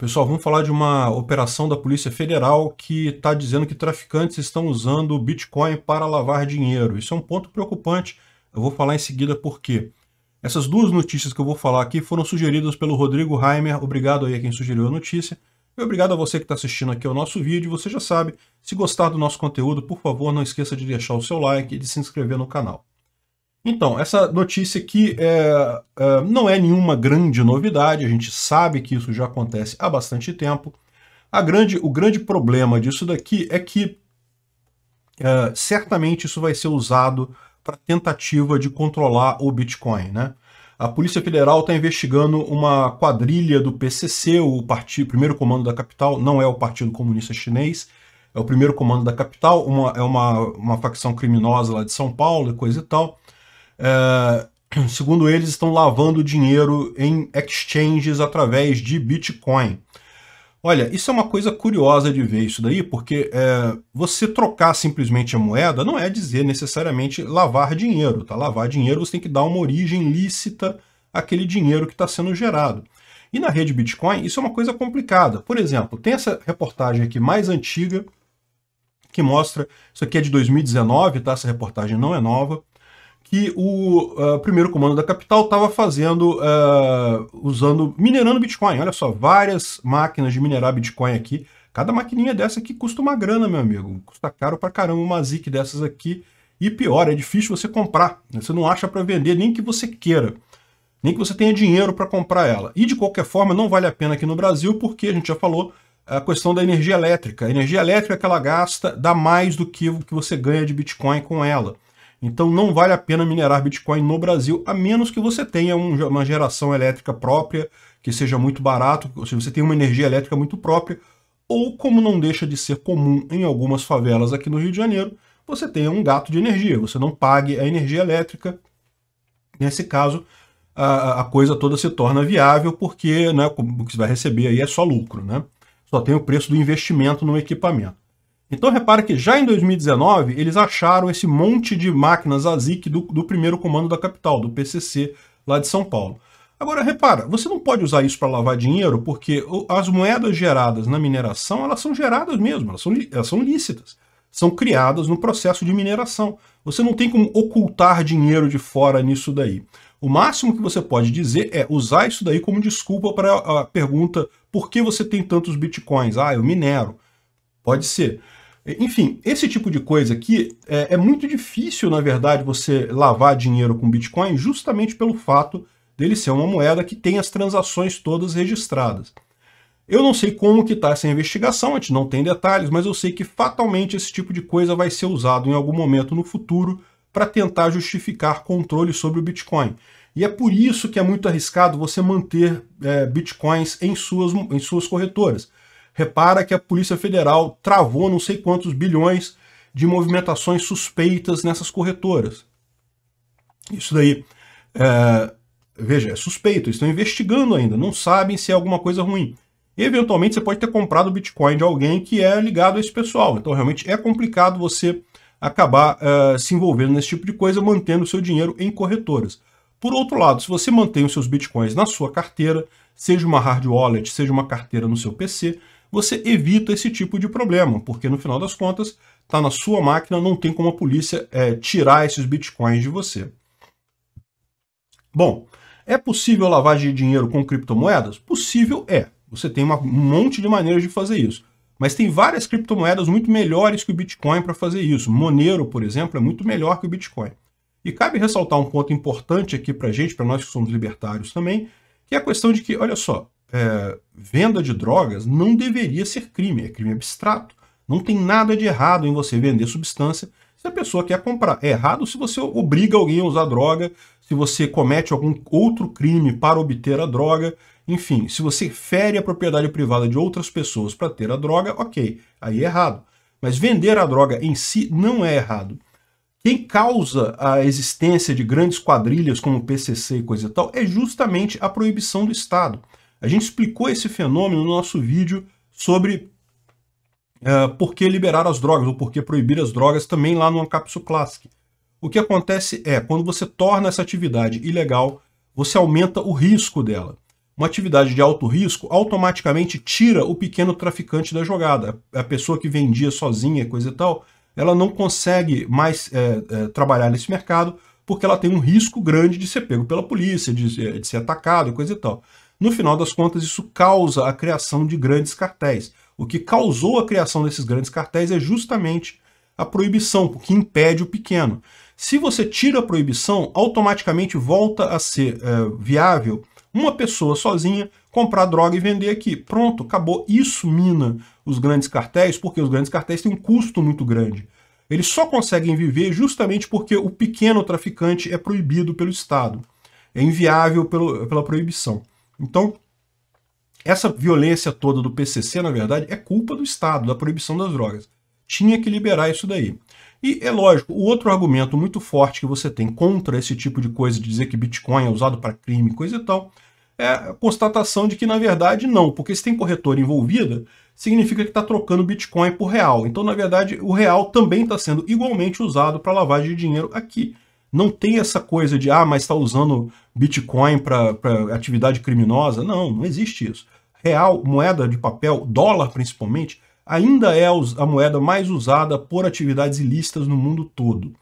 Pessoal, vamos falar de uma operação da Polícia Federal que está dizendo que traficantes estão usando o Bitcoin para lavar dinheiro. Isso é um ponto preocupante. Eu vou falar em seguida por quê. Essas duas notícias que eu vou falar aqui foram sugeridas pelo Rodrigo Heimer. Obrigado aí a quem sugeriu a notícia. E obrigado a você que está assistindo aqui ao nosso vídeo. Você já sabe, se gostar do nosso conteúdo, por favor, não esqueça de deixar o seu like e de se inscrever no canal. Então, essa notícia aqui é, é, não é nenhuma grande novidade, a gente sabe que isso já acontece há bastante tempo. A grande, o grande problema disso daqui é que é, certamente isso vai ser usado para tentativa de controlar o Bitcoin. Né? A Polícia Federal está investigando uma quadrilha do PCC, o partido, primeiro comando da capital, não é o Partido Comunista Chinês, é o primeiro comando da capital, uma, é uma, uma facção criminosa lá de São Paulo e coisa e tal é, segundo eles, estão lavando dinheiro em exchanges através de Bitcoin. Olha, isso é uma coisa curiosa de ver isso daí, porque é, você trocar simplesmente a moeda não é dizer necessariamente lavar dinheiro, tá? Lavar dinheiro você tem que dar uma origem lícita àquele dinheiro que está sendo gerado. E na rede Bitcoin isso é uma coisa complicada. Por exemplo, tem essa reportagem aqui mais antiga que mostra, isso aqui é de 2019, tá? Essa reportagem não é nova, que o uh, primeiro comando da capital estava fazendo, uh, usando, minerando Bitcoin. Olha só, várias máquinas de minerar Bitcoin aqui. Cada maquininha dessa aqui custa uma grana, meu amigo. Custa caro pra caramba uma ZIC dessas aqui. E pior, é difícil você comprar. Né? Você não acha para vender nem que você queira. Nem que você tenha dinheiro para comprar ela. E de qualquer forma, não vale a pena aqui no Brasil, porque a gente já falou a questão da energia elétrica. A energia elétrica é que ela gasta dá mais do que o que você ganha de Bitcoin com ela. Então não vale a pena minerar Bitcoin no Brasil, a menos que você tenha uma geração elétrica própria, que seja muito barato, ou se você tem uma energia elétrica muito própria, ou como não deixa de ser comum em algumas favelas aqui no Rio de Janeiro, você tenha um gato de energia, você não pague a energia elétrica. Nesse caso, a, a coisa toda se torna viável, porque né, o que você vai receber aí é só lucro, né? Só tem o preço do investimento no equipamento. Então repare que já em 2019 eles acharam esse monte de máquinas ASIC do, do primeiro comando da capital, do PCC, lá de São Paulo. Agora, repara, você não pode usar isso para lavar dinheiro, porque as moedas geradas na mineração, elas são geradas mesmo, elas são, elas são lícitas. São criadas no processo de mineração. Você não tem como ocultar dinheiro de fora nisso daí. O máximo que você pode dizer é usar isso daí como desculpa para a pergunta por que você tem tantos bitcoins? Ah, eu minero. Pode ser. Enfim, esse tipo de coisa aqui é, é muito difícil, na verdade, você lavar dinheiro com Bitcoin justamente pelo fato dele ser uma moeda que tem as transações todas registradas. Eu não sei como que está essa investigação, a gente não tem detalhes, mas eu sei que fatalmente esse tipo de coisa vai ser usado em algum momento no futuro para tentar justificar controle sobre o Bitcoin. E é por isso que é muito arriscado você manter é, bitcoins em suas, em suas corretoras. Repara que a Polícia Federal travou não sei quantos bilhões de movimentações suspeitas nessas corretoras. Isso daí, é, veja, é suspeito, estão investigando ainda, não sabem se é alguma coisa ruim. Eventualmente você pode ter comprado Bitcoin de alguém que é ligado a esse pessoal. Então realmente é complicado você acabar é, se envolvendo nesse tipo de coisa, mantendo o seu dinheiro em corretoras. Por outro lado, se você mantém os seus bitcoins na sua carteira, seja uma hard wallet, seja uma carteira no seu PC, você evita esse tipo de problema, porque no final das contas está na sua máquina, não tem como a polícia é, tirar esses bitcoins de você. Bom, é possível lavagem de dinheiro com criptomoedas? Possível é. Você tem uma, um monte de maneiras de fazer isso. Mas tem várias criptomoedas muito melhores que o Bitcoin para fazer isso. Monero, por exemplo, é muito melhor que o Bitcoin. E cabe ressaltar um ponto importante aqui para a gente, para nós que somos libertários também, que é a questão de que, olha só, é, venda de drogas não deveria ser crime, é crime abstrato. Não tem nada de errado em você vender substância se a pessoa quer comprar. É errado se você obriga alguém a usar droga, se você comete algum outro crime para obter a droga, enfim, se você fere a propriedade privada de outras pessoas para ter a droga, ok, aí é errado. Mas vender a droga em si não é errado. Quem causa a existência de grandes quadrilhas como o PCC e coisa e tal é justamente a proibição do Estado. A gente explicou esse fenômeno no nosso vídeo sobre é, por que liberar as drogas ou por que proibir as drogas também lá no Ancapsu Classic. O que acontece é, quando você torna essa atividade ilegal, você aumenta o risco dela. Uma atividade de alto risco automaticamente tira o pequeno traficante da jogada. A pessoa que vendia sozinha, coisa e tal, ela não consegue mais é, é, trabalhar nesse mercado porque ela tem um risco grande de ser pego pela polícia, de, de ser atacado e coisa e tal. No final das contas, isso causa a criação de grandes cartéis. O que causou a criação desses grandes cartéis é justamente a proibição, porque impede o pequeno. Se você tira a proibição, automaticamente volta a ser é, viável uma pessoa sozinha comprar droga e vender aqui. Pronto, acabou. Isso mina os grandes cartéis, porque os grandes cartéis têm um custo muito grande. Eles só conseguem viver justamente porque o pequeno traficante é proibido pelo Estado. É inviável pelo, pela proibição. Então, essa violência toda do PCC, na verdade, é culpa do Estado, da proibição das drogas. Tinha que liberar isso daí. E é lógico, o outro argumento muito forte que você tem contra esse tipo de coisa, de dizer que Bitcoin é usado para crime, coisa e tal, é a constatação de que, na verdade, não, porque se tem corretora envolvida, significa que está trocando Bitcoin por real. Então, na verdade, o real também está sendo igualmente usado para lavagem de dinheiro aqui. Não tem essa coisa de, ah, mas está usando Bitcoin para atividade criminosa. Não, não existe isso. Real, moeda de papel, dólar principalmente, ainda é a moeda mais usada por atividades ilícitas no mundo todo.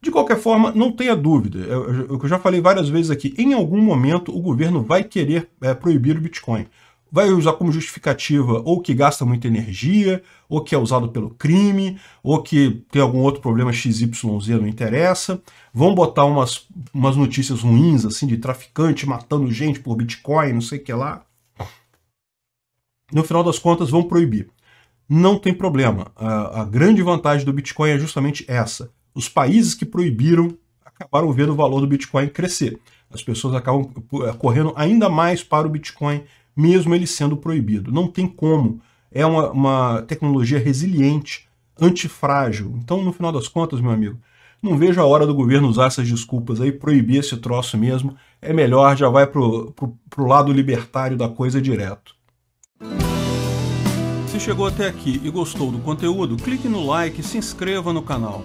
De qualquer forma, não tenha dúvida, eu, eu já falei várias vezes aqui, em algum momento o governo vai querer é, proibir o Bitcoin vai usar como justificativa ou que gasta muita energia, ou que é usado pelo crime, ou que tem algum outro problema XYZ, não interessa. Vão botar umas, umas notícias ruins, assim, de traficante matando gente por Bitcoin, não sei o que lá. No final das contas, vão proibir. Não tem problema. A, a grande vantagem do Bitcoin é justamente essa. Os países que proibiram acabaram vendo o valor do Bitcoin crescer. As pessoas acabam eh, correndo ainda mais para o Bitcoin mesmo ele sendo proibido. Não tem como. É uma, uma tecnologia resiliente, antifrágil. Então, no final das contas, meu amigo, não vejo a hora do governo usar essas desculpas aí, proibir esse troço mesmo. É melhor, já vai pro, pro, pro lado libertário da coisa direto. Se chegou até aqui e gostou do conteúdo, clique no like e se inscreva no canal.